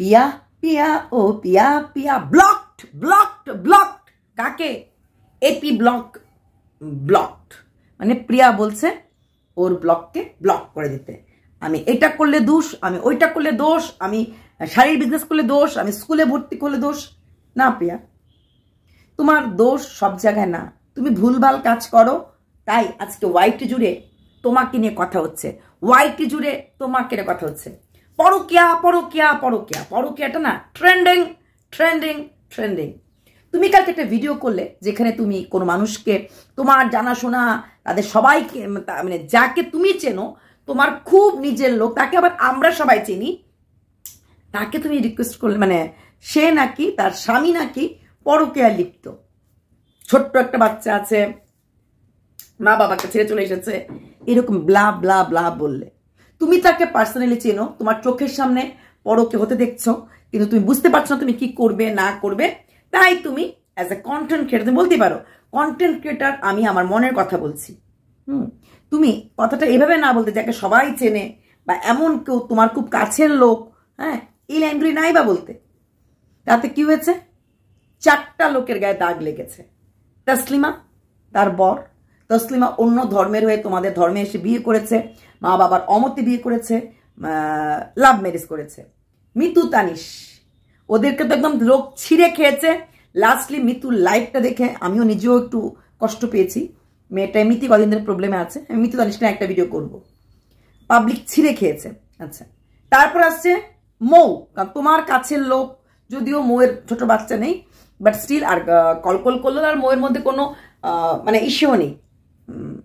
পিয়া পিয়া ও Piya Piya blocked blocked blocked কাকে এপি ব্লক ব্লকড মানে প্রিয়া বলছে ওর ব্লককে ব্লক করে দিতে আমি এটা করলে দোষ আমি ওইটা করলে দোষ আমি শাড়ির বিজনেস করলে দোষ আমি স্কুলে ভর্তি করলে দোষ না প্রিয়া তোমার দোষ সব জায়গায় না তুমি ভুলভাল কাজ করো তাই আজকে হোয়াইট জুড়ে তোমাকে নিয়ে কথা হচ্ছে হোয়াইট জুড়ে তোমাকে নিয়ে কথা হচ্ছে পরকিয়া পরকিয়া পরকিয়া পরকিয়াটা না ট্রেন্ডিং ট্রেন্ডিং ট্রেন্ডিং তুমি কালকে একটা ভিডিও করলে যেখানে তুমি কোনো মানুষকে তোমার জানাশোনা তাদের সবাইকে মানে যাকে তুমি চেনো তোমার খুব নিজের লোক তাকে আবার আমরা সবাই চিনি তাকে তুমি রিকোয়েস্ট করলে মানে সে নাকি তার স্বামী নাকি পরকিয়া লিপ্ত ছোট্ট একটা বাচ্চা আছে মা বাবাকে ছেড়ে চলে এসেছে এরকম ব্লা ব্লা ব্লা বললে তুমি তাকে পার্সোনালি চেনো তোমার চোখের সামনে পরকে হতে দেখছো কিন্তু তুমি বুঝতে পারছো না তুমি কি করবে না করবে তাই তুমি অ্যাজ এ কন্টেন্ট ক্রিয়েটার তুমি বলতে পারো কন্টেন্ট ক্রিয়েটার আমি আমার মনের কথা বলছি হুম তুমি কথাটা এভাবে না বলতে যাকে সবাই চেনে বা এমন কেউ তোমার খুব কাছের লোক হ্যাঁ এই ল্যাঙ্গুয়ে নাই বা বলতে তাতে কি হয়েছে চারটা লোকের গায়ে দাগ লেগেছে তসলিমা তার বর তসলিমা অন্য ধর্মের হয়ে তোমাদের ধর্মে এসে বিয়ে করেছে মা বাবার অমর্তি বিয়ে করেছে লাভ ম্যারেজ করেছে মিতু তানিস ওদেরকে তো একদম লোক ছিঁড়ে খেয়েছে লাস্টলি মিতুর লাইফটা দেখে আমিও নিজেও একটু কষ্ট পেয়েছি মেয়েটা এমনিতেই কদিন ধরে প্রবলেমে আছে আমি মিতু তানিশকে একটা ভিডিও করব পাবলিক ছিঁড়ে খেয়েছে আচ্ছা তারপর আসছে মৌ কারণ তোমার কাছের লোক যদিও মৌয়ের ছোট বাচ্চা নেই বাট স্টিল আর কলকল করলো আর মৌয়ের মধ্যে কোনো মানে ইস্যুও নেই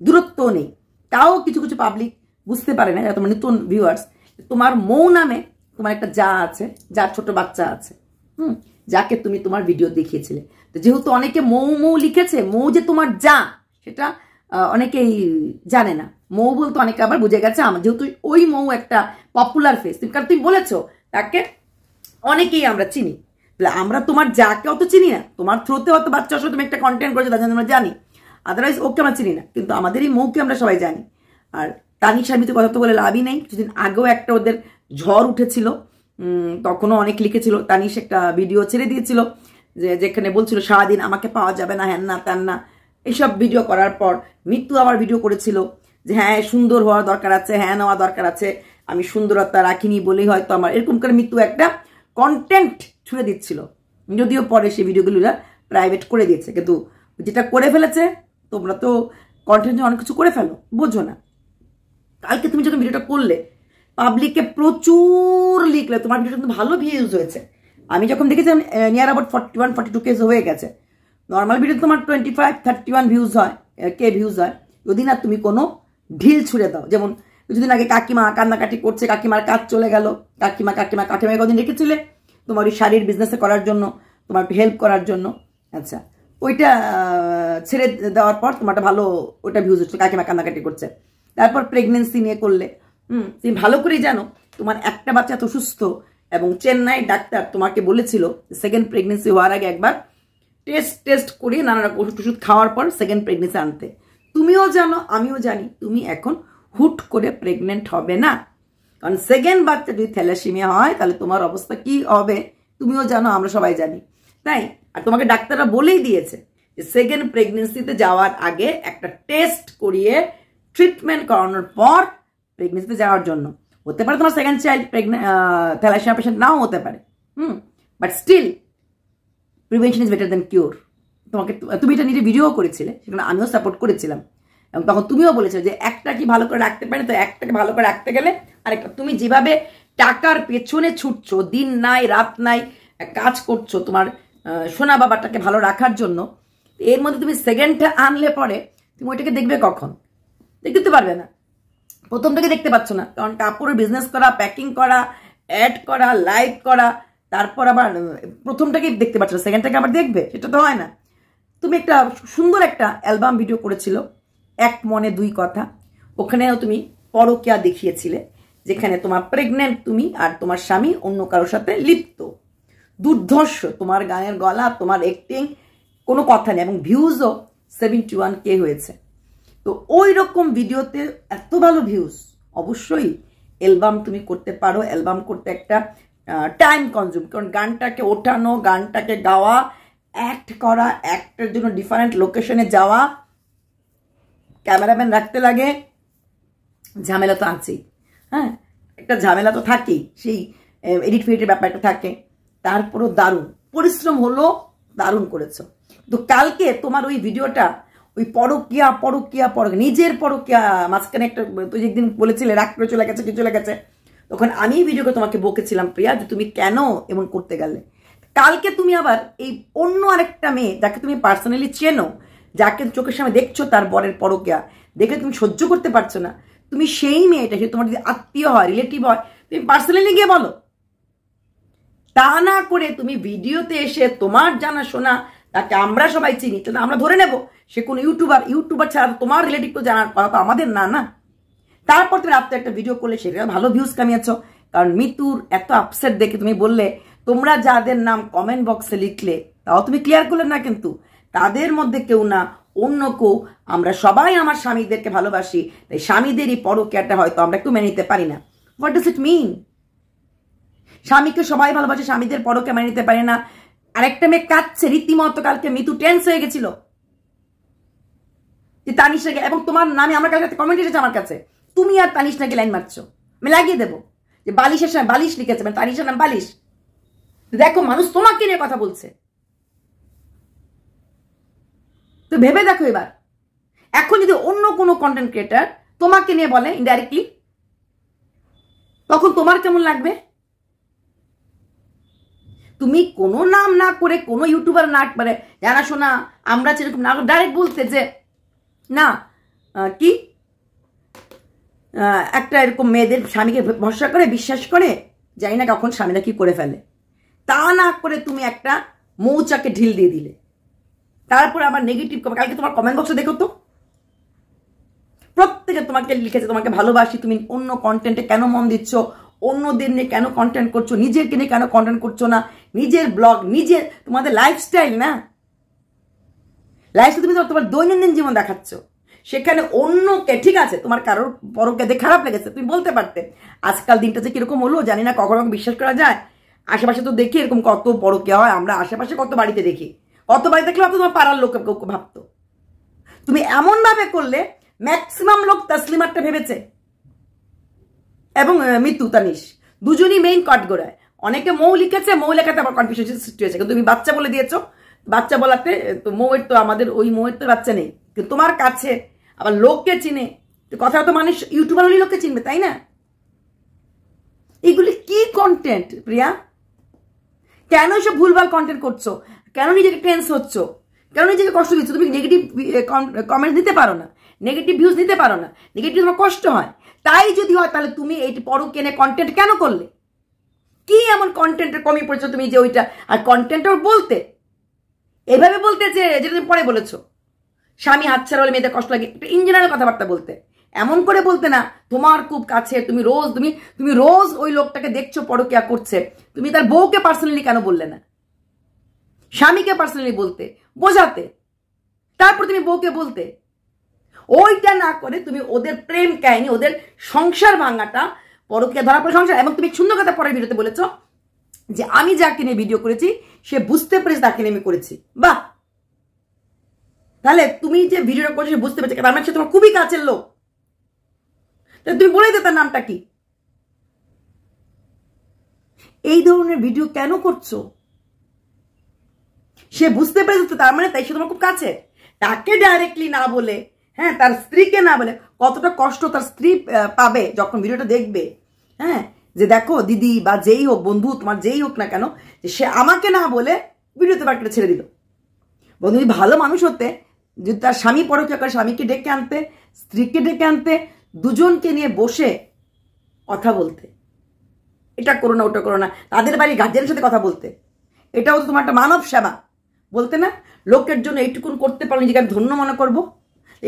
দূরত্বও নেই তাও কিছু কিছু পাবলিক বুঝতে পারে না যারা তোমার মানে নতুন ভিউয়ার্স তোমার মৌ নামে তোমার একটা যা আছে যার ছোট বাচ্চা আছে হুম যাকে তুমি তোমার ভিডিও দেখিয়েছিলে তো যেহেতু অনেকে মৌ মৌ লিখেছে মৌ যে তোমার যা সেটা অনেকেই জানে না মৌ বলতে অনেকে আবার বুঝে গেছে আমার যেহেতু ওই মৌ একটা পপুলার ফেস কারণ তুমি বলেছো তাকে অনেকেই আমরা চিনি আমরা তোমার যাকে অত চিনি না তোমার থ্রোতে অত বাচ্চা তুমি একটা কন্টেন্ট করেছো তার জন্য আমরা জানি আদারওয়াইজ ওকে আমরা চিনি না কিন্তু আমাদের এই মৌকে আমরা সবাই জানি আর তানির সাহেবিতে কথা তো বলে লাভই নেই কিছুদিন আগেও একটা ওদের ঝড় উঠেছিল তখনও অনেক লিখেছিল তানিশ একটা ভিডিও ছেড়ে দিয়েছিল যে যেখানে বলছিল সারাদিন আমাকে পাওয়া যাবে না হ্যান না তান না এইসব ভিডিও করার পর মৃত্যু আবার ভিডিও করেছিল যে হ্যাঁ সুন্দর হওয়ার দরকার আছে হ্যাঁ নেওয়া দরকার আছে আমি সুন্দরতা রাখিনি বলেই হয়তো আমার এরকম করে মৃত্যু একটা কন্টেন্ট ছুঁড়ে দিচ্ছিল যদিও পরে সেই ভিডিওগুলোরা প্রাইভেট করে দিয়েছে কিন্তু যেটা করে ফেলেছে তোমরা তো কন্টেন্ট অনেক কিছু করে ফেলো বোঝো না কালকে তুমি যখন ভিডিওটা করলে পাবলিককে প্রচুর লিখলে তোমার ভিডিওটা কিন্তু ভালো ভিউজ হয়েছে আমি যখন দেখেছিলাম near about forty one forty two কেজ হয়ে গেছে নর্মাল ভিডিও তোমার twenty five thirty one views হয় কে ভিউজ হয় যদি না তুমি কোনো ঢিল ছুঁড়ে দাও যেমন কিছুদিন আগে কাকিমা কান্নাকাটি করছে কাকিমার কাজ চলে গেল কাকিমা কাকিমা কাকিমা কদিন রেখেছিলে তোমার ওই শাড়ির বিজনেসে করার জন্য তোমার হেল্প করার জন্য আচ্ছা ওইটা ছেড়ে দেওয়ার পর তোমারটা ভালো ওটা ভিউজ হচ্ছে কাকিমা কান্নাকাটি করছে তারপর প্রেগনেন্সি নিয়ে করলে হুম তুমি ভালো করে জানো তোমার একটা বাচ্চা তো সুস্থ এবং চেন্নাই ডাক্তার তোমাকে বলেছিল সেকেন্ড প্রেগনেন্সি হওয়ার আগে একবার টেস্ট টেস্ট করে নানা রকম ওষুধ টষুধ খাওয়ার পর সেকেন্ড প্রেগনেন্সি আনতে তুমিও জানো আমিও জানি তুমি এখন হুট করে প্রেগনেন্ট হবে না কারণ সেকেন্ড বাচ্চা যদি থ্যালাসিমিয়া হয় তাহলে তোমার অবস্থা কি হবে তুমিও জানো আমরা সবাই জানি তাই আর তোমাকে ডাক্তাররা বলেই দিয়েছে যে সেকেন্ড প্রেগনেন্সিতে যাওয়ার আগে একটা টেস্ট করিয়ে ট্রিটমেন্ট করানোর পর প্রেগনেন্সিতে যাওয়ার জন্য হতে পারে তোমার সেকেন্ড চাইল্ড প্রেগনেন্ট থ্যালাসিয়া পেশেন্ট নাও হতে পারে hmm but still prevention is better than cure তোমাকে তুমি এটা নিজে ভিডিও করেছিলে সেখানে আমিও সাপোর্ট করেছিলাম এবং তখন তুমিও বলেছিলে যে একটা কি ভালো করে রাখতে পারে তো একটাকে ভালো করে রাখতে গেলে আরেকটা তুমি যেভাবে টাকার পেছনে ছুটছো দিন নাই রাত নাই কাজ করছো তোমার সোনা বাবাটাকে ভালো রাখার জন্য এর মধ্যে তুমি সেকেন্ডটা আনলে পরে তুমি ওইটাকে দেখবে কখন দেখতে পারবে না প্রথম থেকে দেখতে পাচ্ছ না কারণ কাপড়ের বিজনেস করা প্যাকিং করা অ্যাড করা লাইভ করা তারপর আবার প্রথমটাকেই দেখতে পাচ্ছ না সেকেন্ডটাকে আবার দেখবে সেটা তো হয় না তুমি একটা সুন্দর একটা অ্যালবাম ভিডিও করেছিল এক মনে দুই কথা ওখানেও তুমি পরকিয়া দেখিয়েছিলে যেখানে তোমার প্রেগনেন্ট তুমি আর তোমার স্বামী অন্য কারোর সাথে লিপ্ত দুর্ধর্ষ তোমার গানের গলা তোমার অ্যাক্টিং কোনো কথা নেই এবং ভিউজও সেভেন্টি ওয়ান কে হয়েছে তো ওই রকম ভিডিওতে এত ভালো ভিউজ অবশ্যই অ্যালবাম তুমি করতে পারো অ্যালবাম করতে একটা টাইম কনজিউম কারণ গানটাকে ওঠানো গানটাকে গাওয়া অ্যাক্ট করা অ্যাক্টের জন্য ডিফারেন্ট লোকেশনে যাওয়া ক্যামেরাম্যান রাখতে লাগে ঝামেলা তো আছেই হ্যাঁ একটা ঝামেলা তো থাকেই সেই এডিট ফেডিটের ব্যাপারটা থাকে তারপরও দারুণ পরিশ্রম হলো দারুণ করেছো তো কালকে তোমার ওই ভিডিওটা ওই পরকিয়া পরকিয়া পর নিজের পরকিয়া মাঝখানে একটা তুই একদিন বলেছিলে রাগ করে চলে গেছে কি চলে গেছে তখন আমি ভিডিওকে তোমাকে বকেছিলাম প্রিয়া যে তুমি কেন এমন করতে গেলে কালকে তুমি আবার এই অন্য আরেকটা মেয়ে যাকে তুমি পার্সোনালি চেনো যাকে চোখের সামনে দেখছো তার বরের পরকিয়া দেখে তুমি সহ্য করতে পারছো না তুমি সেই মেয়েটা সে তোমার যদি আত্মীয় হয় রিলেটিভ হয় তুমি পার্সোনালি গিয়ে বলো তা না করে তুমি ভিডিওতে এসে তোমার জানা শোনা তাকে আমরা সবাই চিনি তাহলে আমরা ধরে নেব সে কোনো ইউটিউবার ইউটিউবার ছাড়া তোমার রিলেটিভ তো জানার করা তো আমাদের না না তারপর তুমি রাত্রে একটা ভিডিও করলে সেটা ভালো ভিউজ কামিয়েছ কারণ মিতুর এত আপসেট দেখে তুমি বললে তোমরা যাদের নাম কমেন্ট বক্সে লিখলে তাও তুমি ক্লিয়ার করলে না কিন্তু তাদের মধ্যে কেউ না অন্য কেউ আমরা সবাই আমার স্বামীদেরকে ভালোবাসি তাই স্বামীদেরই পরক্রিয়াটা হয়তো আমরা একটু মেনে নিতে পারি না হোয়াট ডাজ ইট মিন স্বামীকে সবাই ভালোবাসে স্বামীদের পরকে মেনে নিতে পারি না আরেকটা মেয়ে কাঁদছে রীতিমতো কালকে মিতু টেন্স হয়ে গেছিল যে না এবং তোমার নামে আমার কাছে কমেন্ট এসেছে আমার কাছে তুমি আর নাকি লাইন মারছো আমি লাগিয়ে দেবো যে বালিশের সময় বালিশ লিখেছে মানে তানিশার নাম বালিশ দেখো মানুষ তোমাকে নিয়ে কথা বলছে তো ভেবে দেখো এবার এখন যদি অন্য কোনো কন্টেন্ট ক্রিয়েটার তোমাকে নিয়ে বলে ইনডাইরেক্টলি তখন তোমার কেমন লাগবে তুমি কোনো নাম না করে কোনো ইউটিউবার না মানে জানাশোনা আমরা সেরকম না ডাইরেক্ট বলতে যে না কি একটা এরকম মেয়েদের স্বামীকে ভরসা করে বিশ্বাস করে যাই না কখন স্বামীরা কি করে ফেলে তা না করে তুমি একটা মৌচাকে ঢিল দিয়ে দিলে তারপর আমার নেগেটিভ কালকে তোমার কমেন্ট বক্সে দেখো তো প্রত্যেকে তোমাকে লিখেছে তোমাকে ভালোবাসি তুমি অন্য কন্টেন্টে কেন মন দিচ্ছ অন্যদের নিয়ে কেন কন্টেন্ট করছো নিজের কিনে কেন কন্টেন্ট করছো না নিজের ব্লগ নিজের তোমাদের লাইফস্টাইল না লাইফস্টাইল তুমি তোমার দৈনন্দিন জীবন দেখাচ্ছ সেখানে অন্যকে ঠিক আছে তোমার কারোর পরকে খারাপ লেগেছে তুমি বলতে পারতে আজকাল দিনটা যে কীরকম হলো জানি না কখনো বিশ্বাস করা যায় আশেপাশে তো দেখি এরকম কত বড় কে হয় আমরা আশেপাশে কত বাড়িতে দেখি কত বাড়িতে দেখলে ভাবতো তোমার পাড়ার লোক ভাবতো তুমি এমনভাবে করলে ম্যাক্সিমাম লোক তাসলিমারটা ভেবেছে এবং মৃত্যু তানিশ দুজনই মেইন কটগোড়ায় অনেকে মৌ লিখেছে মৌ লেখাতে আবার কনফিউশন সৃষ্টি হয়েছে কিন্তু তুমি বাচ্চা বলে দিয়েছো বাচ্চা বলাতে তো মৌয়ের তো আমাদের ওই মৌয়ের তো বাচ্চা নেই কিন্তু তোমার কাছে আবার লোককে চিনে কথা তো মানুষ ইউটিউবার হলেই লোককে চিনবে তাই না এগুলি কি কন্টেন্ট প্রিয়া কেন এসব ভুলভাল কন্টেন্ট করছো কেন নিজেকে টেন্স হচ্ছ কেন নিজেকে কষ্ট দিচ্ছ তুমি নেগেটিভ কমেন্ট দিতে পারো না নেগেটিভ ভিউজ দিতে পারো না নেগেটিভ তোমার কষ্ট হয় তাই যদি হয় তাহলে তুমি এই পরকেনে কেনে কন্টেন্ট কেন করলে কি এমন কন্টেন্টের কমি পড়েছো তুমি যে ওইটা আর কন্টেন্ট ওর বলতে এভাবে বলতে যে যেটা তুমি পরে বলেছো স্বামী হাত ছাড়া হলে মেয়েদের কষ্ট লাগে একটু ইন জেনারেল কথাবার্তা বলতে এমন করে বলতে না তোমার খুব কাছে তুমি রোজ তুমি তুমি রোজ ওই লোকটাকে দেখছো পরকিয়া করছে তুমি তার বউকে পার্সোনালি কেন বললে না স্বামীকে পার্সোনালি বলতে বোঝাতে তারপর তুমি বউকে বলতে ওইটা না করে তুমি ওদের প্রেম কাহিনী ওদের সংসার ভাঙাটা পরকে ধরা পড়ে সংসার এবং তুমি সুন্দর কথা পরের ভিডিওতে বলেছ যে আমি যাকে নিয়ে ভিডিও করেছি সে বুঝতে পেরেছে তাকে নিয়ে আমি করেছি বা তাহলে তুমি যে ভিডিওটা করেছো সে বুঝতে পেরেছে কারণ মানে সে তোমার খুবই কাছের লোক তুমি বলে দে তার নামটা কি এই ধরনের ভিডিও কেন করছো সে বুঝতে পেরেছে তার মানে তাই সে তোমার খুব কাছে তাকে ডাইরেক্টলি না বলে হ্যাঁ তার স্ত্রীকে না বলে কতটা কষ্ট তার স্ত্রী পাবে যখন ভিডিওটা দেখবে হ্যাঁ যে দেখো দিদি বা যেই হোক বন্ধু তোমার যেই হোক না কেন যে সে আমাকে না বলে ভিডিওতে বাড়িটা ছেড়ে দিল বন্ধু যদি ভালো মানুষ হতে যদি তার স্বামী পরকে করে স্বামীকে ডেকে আনতে স্ত্রীকে ডেকে আনতে দুজনকে নিয়ে বসে কথা বলতে এটা করো না ওটা করো না তাদের বাড়ি গার্জেনের সাথে কথা বলতে এটাও তো তোমার একটা মানব সেবা বলতে না লোকের জন্য এইটুকুন করতে পারো নিজেকে আমি ধন্য মনে করবো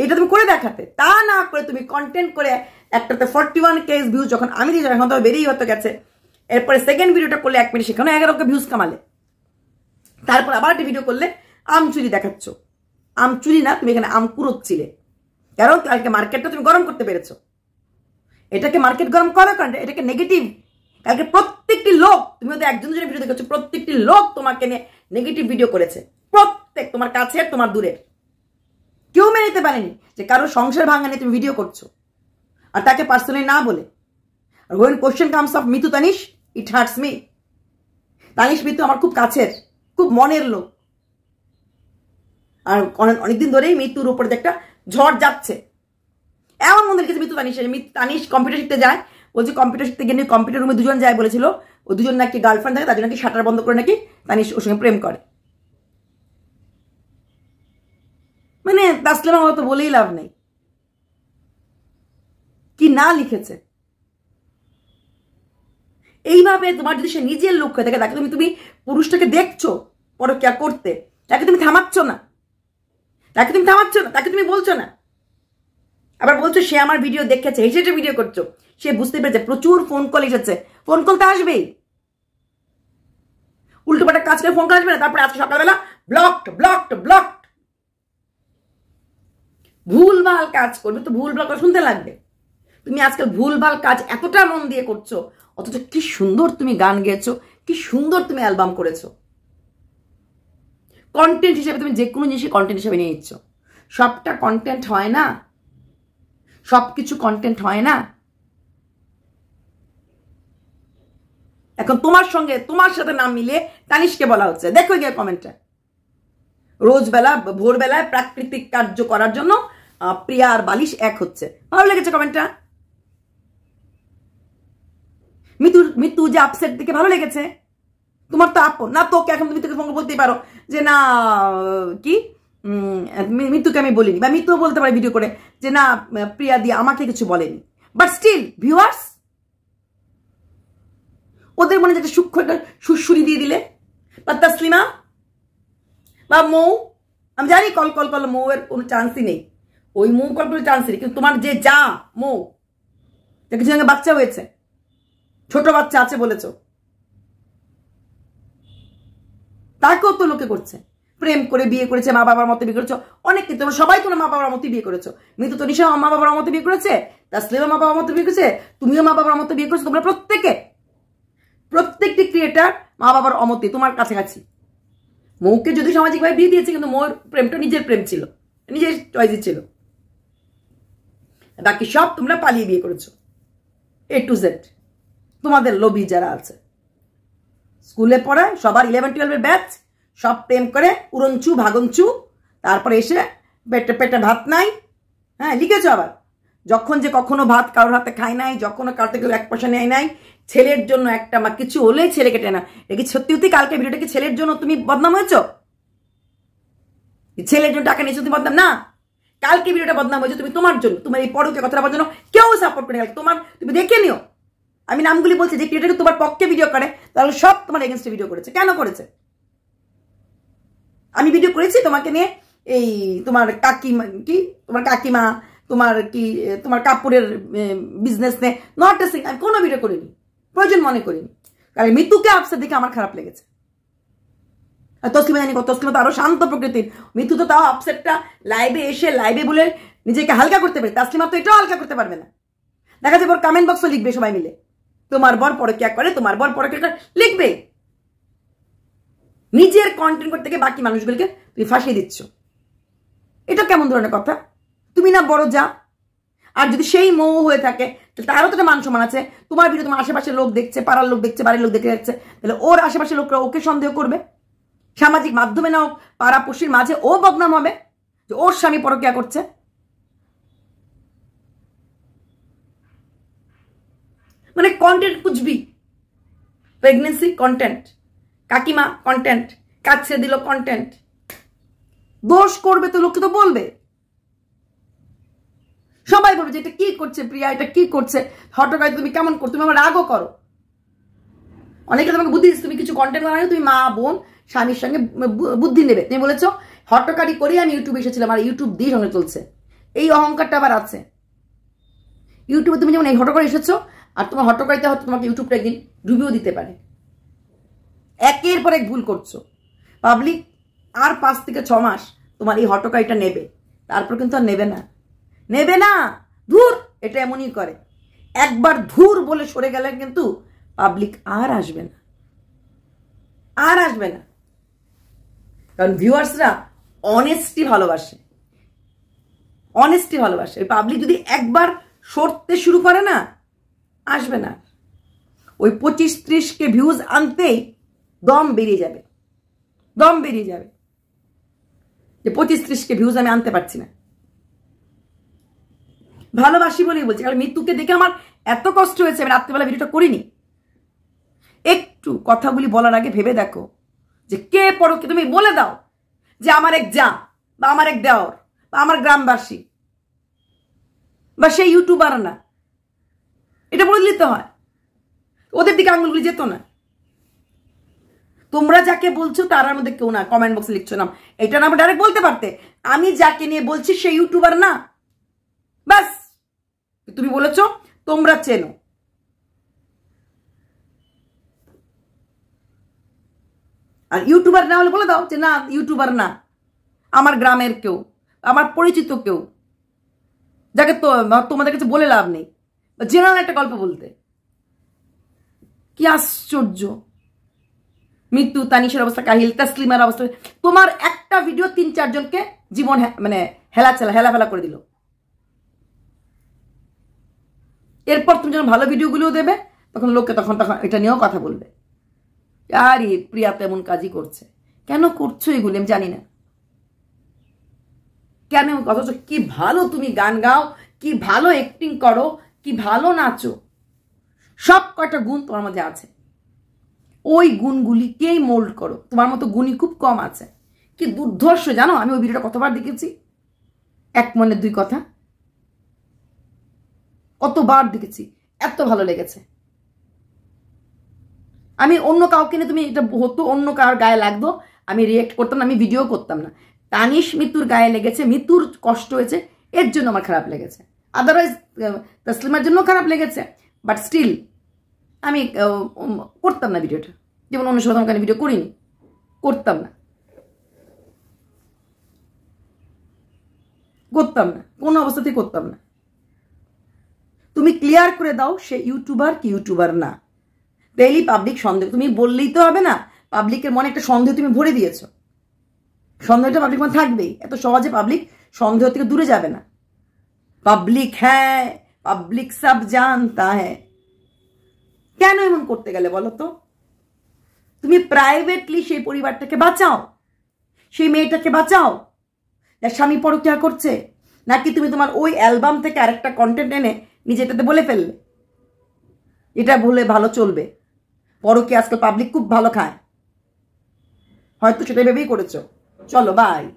এটা তুমি করে দেখাতে তা না করে তুমি কন্টেন্ট করে একটাতে ফর্টি ওয়ান কেস ভিউজ যখন আমি দিয়েছি এখন তো বেরিয়ে হতে গেছে এরপরে সেকেন্ড ভিডিওটা করলে এক মিনিট সেখানে এগারোকে ভিউজ কামালে তারপর আবার একটা ভিডিও করলে আম চুরি দেখাচ্ছ আম চুরি না তুমি এখানে আম কুরোচ্ছিলে কারণ কালকে মার্কেটটা তুমি গরম করতে পেরেছ এটাকে মার্কেট গরম করার কারণ এটাকে নেগেটিভ কালকে প্রত্যেকটি লোক তুমি হয়তো একজন দুজনের ভিডিও দেখেছো প্রত্যেকটি লোক তোমাকে নিয়ে নেগেটিভ ভিডিও করেছে প্রত্যেক তোমার কাছে তোমার দূরের কেউ মেনে নিতে পারেনি যে কারো সংসার ভাঙা নিয়ে তুমি ভিডিও করছো আর তাকে পার্সোনালি না বলে আর when question comes of Mitu Tanish it hurts me Tanish Mitu আমার খুব কাছের খুব মনের লোক আর অনেকদিন ধরেই মৃত্যুর উপরে একটা ঝড় যাচ্ছে এমন মনে রেখেছে মৃত্যু তানিশ তানিশ কম্পিউটার শিখতে যায় বলছে কম্পিউটার শিখতে গিয়ে কম্পিউটার রুমে দুজন যায় বলেছিল ও দুজন নাকি গার্লফ্রেন্ড থাকে তার জন্য নাকি শাটার বন্ধ করে নাকি তানিশ ওর সঙ্গে প্রেম করে মানে তাসলেমা হয়তো বলেই লাভ নেই কি না লিখেছে এইভাবে তোমার যদি সে নিজের লক্ষ্য থাকে তাকে তুমি তুমি পুরুষটাকে দেখছো পরে কে করতে তাকে তুমি থামাচ্ছ না তাকে তুমি থামাচ্ছ না তাকে তুমি বলছো না আবার বলছো সে আমার ভিডিও দেখেছে হেসে ভিডিও করছো সে বুঝতে পেরেছে প্রচুর ফোন কল এসেছে ফোন কল তো আসবেই উল্টোপাটা কাজ করে ফোন কল আসবে না তারপরে আজকে সকালবেলা ব্লকড ব্লকড ব্লকড ভুলভাল কাজ করবে তো ভুলভাল কথা শুনতে লাগবে তুমি আজকাল ভুলভাল কাজ এতটা মন দিয়ে করছো অথচ কি সুন্দর তুমি গান গেয়েছো কি সুন্দর তুমি অ্যালবাম করেছো কন্টেন্ট হিসেবে তুমি যে কোনো জিনিসই কন্টেন্ট হিসেবে নিয়ে নিচ্ছ সবটা কন্টেন্ট হয় না সব কিছু কন্টেন্ট হয় না এখন তোমার সঙ্গে তোমার সাথে নাম মিলিয়ে তানিশকে বলা হচ্ছে দেখো গিয়ে কমেন্টটা রোজবেলা ভোরবেলায় প্রাকৃতিক কার্য করার জন্য প্রিয়া আর বালিশ এক হচ্ছে ভালো লেগেছে কমেন্টটা মিতু মিতু যে আপসেট দিকে ভালো লেগেছে তোমার তো আপন না তোকে এখন তুমি তোকে বলতেই পারো যে না কি মৃত্যুকে আমি বলিনি বা মৃত্যু বলতে পারে ভিডিও করে যে না প্রিয়া দিয়ে আমাকে কিছু বলেনি বাট স্টিল ভিউয়ার্স ওদের মনে যেটা সূক্ষ্ম একটা সুসুরি দিয়ে দিলে বা তাসলিমা বা মৌ আমি জানি কল কল কল মৌয়ের কোনো চান্সই নেই ওই মৌ কল্পনা চান্সেরই কিন্তু তোমার যে যা মো কিছু আগে বাচ্চা হয়েছে ছোট বাচ্চা আছে বলেছ তাকেও তো লোকে করছে প্রেম করে বিয়ে করেছে মা বাবার মতো বিয়ে করেছো অনেককে তোমরা সবাই তোমার মা বাবার মতো বিয়ে করেছো মৃত নিশা মা বাবার মতো বিয়ে করেছে তার তাসলিমা মা বাবার মতো বিয়ে করেছে তুমিও মা বাবার মতো বিয়ে করেছো তোমরা প্রত্যেকে প্রত্যেকটি ক্রিয়েটার মা বাবার অমতি তোমার কাছাকাছি মৌকে যদি সামাজিকভাবে বিয়ে দিয়েছে কিন্তু মোর প্রেমটা নিজের প্রেম ছিল নিজের চয়েসই ছিল বাকি সব তোমরা পালিয়ে বিয়ে করেছো এ টু জেড তোমাদের লবি যারা আছে স্কুলে পড়ায় সবার ইলেভেন টুয়েলভের ব্যাচ সব প্রেম করে উড়নচু ভাগঞ্চু তারপরে এসে পেটে পেটে ভাত নাই হ্যাঁ লিখেছো আবার যখন যে কখনো ভাত কারোর হাতে খায় নাই যখনও কারোর থেকে এক পয়সা নেয় নাই ছেলের জন্য একটা মা কিছু হলেই ছেলে কেটে না এটা কি সত্যি সত্যি কালকে ভিডিওটা কি ছেলের জন্য তুমি বদনাম হয়েছ ছেলের জন্য টাকা নিয়েছো তুমি বদনাম না কালকে ভিডিওটা বদনাম হয়েছে তুমি তোমার জন্য তোমার এই পরকে কথা বলার জন্য কেউ সাপোর্ট করে তোমার তুমি দেখে নিও আমি নামগুলি বলছি যে ক্রিয়েটার তোমার পক্ষে ভিডিও করে তাহলে সব তোমার এগেনস্টে ভিডিও করেছে কেন করেছে আমি ভিডিও করেছি তোমাকে নিয়ে এই তোমার কাকিমা কি তোমার কাকিমা তোমার কি তোমার কাপড়ের বিজনেস নে নট এ সিং আমি কোনো ভিডিও করিনি প্রয়োজন মনে করিনি কারণ মৃত্যুকে আপসার দিকে আমার খারাপ লেগেছে তসলিমা মানে জানি তসলিমা তো আরও শান্ত প্রকৃতির মৃত্যু তো তাও আপসেটটা লাইভে এসে লাইভে বলে নিজেকে হালকা করতে পারে তাসলিমা তো এটাও হালকা করতে পারবে না দেখা যাবে ওর কমেন্ট বক্সও লিখবে সবাই মিলে তোমার বর পরকিয়া করে তোমার বর পরকিয়া করে লিখবে নিজের কন্টেন্ট করতে গিয়ে বাকি মানুষগুলোকে তুমি ফাঁসিয়ে দিচ্ছ এটা কেমন ধরনের কথা তুমি না বড় যা আর যদি সেই মৌ হয়ে থাকে তাহলে তারও তো একটা মান সমান আছে তোমার ভিডিও তোমার আশেপাশের লোক দেখছে পাড়ার লোক দেখছে বাড়ির লোক দেখে যাচ্ছে তাহলে ওর আশেপাশের লোকরা ওকে সন্দেহ করবে সামাজিক মাধ্যমে নাও পুষির মাঝে ও বদনাম হবে যে ওর স্বামী পরকিয়া করছে মানে কন্টেন্ট খুঁজবি প্রেগনেন্সি কন্টেন্ট কাকিমা কন্টেন্ট কাজ ছেড়ে দিল কন্টেন্ট দোষ করবে তো লোককে তো বলবে সবাই বলবে যে এটা কি করছে প্রিয়া এটা কি করছে হটকায় তুমি কেমন করো তুমি আমার রাগও করো অনেকে তোমাকে বুদ্ধি দিচ্ছে তুমি কিছু কন্টেন্ট বানালে তুমি মা বোন স্বামীর সঙ্গে বুদ্ধি নেবে তুমি বলেছো হট্টকারি করেই আমি ইউটিউবে এসেছিলাম আর ইউটিউব দিয়ে সঙ্গে চলছে এই অহংকারটা আবার আছে ইউটিউবে তুমি যেমন এই হটকারি এসেছো আর তোমার হটকারিতে হয়তো তোমাকে ইউটিউবটা একদিন ডুবিও দিতে পারে একের পর এক ভুল করছো পাবলিক আর পাঁচ থেকে ছ মাস তোমার এই হটকারিটা নেবে তারপর কিন্তু আর নেবে না নেবে না ধুর এটা এমনই করে একবার ধুর বলে সরে গেলে কিন্তু পাবলিক আর আসবে না আর আসবে না কারণ ভিউয়ার্সরা অনেস্টি ভালোবাসে অনেস্টি ভালোবাসে ওই পাবলিক যদি একবার সরতে শুরু করে না আসবে না ওই পঁচিশ ত্রিশকে ভিউজ আনতেই দম বেরিয়ে যাবে দম বেরিয়ে যাবে যে পঁচিশ ত্রিশকে ভিউজ আমি আনতে পারছি না ভালোবাসি বলেই বলছি কারণ মৃত্যুকে দেখে আমার এত কষ্ট হয়েছে আমি রাত্রেবেলা ভিডিওটা করিনি একটু কথাগুলি বলার আগে ভেবে দেখো যে কে পরকে তুমি বলে দাও যে আমার এক যা বা আমার এক দেওর বা আমার গ্রামবাসী বা সেই ইউটিউবার না এটা বলে দিতে হয় ওদের দিকে আঙুলগুলি যেত না তোমরা যাকে বলছো তার মধ্যে কেউ না কমেন্ট বক্সে লিখছো না এটা না ডাইরেক্ট বলতে পারতে আমি যাকে নিয়ে বলছি সেই ইউটিউবার না ব্যাস তুমি বলেছো তোমরা চেনো আর ইউটিউবার না হলে বলে দাও যে না ইউটিউবার না আমার গ্রামের কেউ আমার পরিচিত কেউ যাকে তো তোমাদের কাছে বলে লাভ নেই জেনারেল একটা গল্প বলতে কি আশ্চর্য মৃত্যু তানিশের অবস্থা কাহিল তাসলিমার অবস্থা তোমার একটা ভিডিও তিন চারজনকে জীবন মানে হেলা চেলা হেলা ফেলা করে দিল এরপর তুমি যখন ভালো ভিডিওগুলো দেবে তখন লোককে তখন তখন এটা নিয়েও কথা বলবে আর প্রিয়া তেমন কাজই করছে কেন করছো এগুলি আমি জানি না কেন অথচ কি ভালো তুমি গান গাও কি ভালো অ্যাক্টিং করো কি ভালো নাচো সব কয়টা গুণ তোমার মধ্যে আছে ওই গুণগুলিকেই মোল্ড করো তোমার মতো গুণই খুব কম আছে কি দুর্ধর্ষ জানো আমি ওই ভিডিওটা কতবার দেখেছি এক মনে দুই কথা কতবার দেখেছি এত ভালো লেগেছে আমি অন্য কাউকে নিয়ে তুমি এটা হতো অন্য কার গায়ে লাগতো আমি রিয়েক্ট করতাম না আমি ভিডিও করতাম না তানিশ মৃত্যুর গায়ে লেগেছে মৃত্যুর কষ্ট হয়েছে এর জন্য আমার খারাপ লেগেছে আদারওয়াইজ তসলিমার জন্য খারাপ লেগেছে বাট স্টিল আমি করতাম না ভিডিওটা যেমন অনুশোধনকারী ভিডিও করিনি করতাম না করতাম না কোনো অবস্থাতেই করতাম না তুমি ক্লিয়ার করে দাও সে ইউটিউবার কি ইউটিউবার না তাইলেই পাবলিক সন্দেহ তুমি বললেই তো হবে না পাবলিকের মনে একটা সন্দেহ তুমি ভরে দিয়েছ সন্দেহটা পাবলিক মনে থাকবেই এত সহজে পাবলিক সন্দেহ থেকে দূরে যাবে না পাবলিক হ্যাঁ পাবলিক সব জানতা হ্যাঁ কেন এমন করতে গেলে বলো তো তুমি প্রাইভেটলি সেই পরিবারটাকে বাঁচাও সেই মেয়েটাকে বাঁচাও যার স্বামী কে করছে নাকি তুমি তোমার ওই অ্যালবাম থেকে আরেকটা কন্টেন্ট এনে নিজেটাতে বলে ফেললে এটা বলে ভালো চলবে পরকে আজকাল পাবলিক খুব ভালো খায় হয়তো সেটা ভেবেই করেছো চলো বাই